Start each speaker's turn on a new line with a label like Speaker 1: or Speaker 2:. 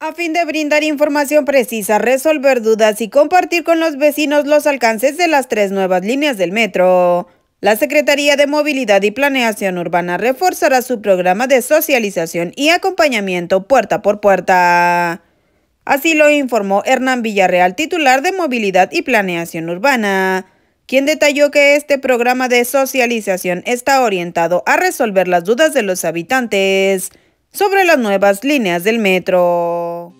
Speaker 1: A fin de brindar información precisa, resolver dudas y compartir con los vecinos los alcances de las tres nuevas líneas del metro, la Secretaría de Movilidad y Planeación Urbana reforzará su programa de socialización y acompañamiento puerta por puerta. Así lo informó Hernán Villarreal, titular de Movilidad y Planeación Urbana, quien detalló que este programa de socialización está orientado a resolver las dudas de los habitantes sobre las nuevas líneas del metro.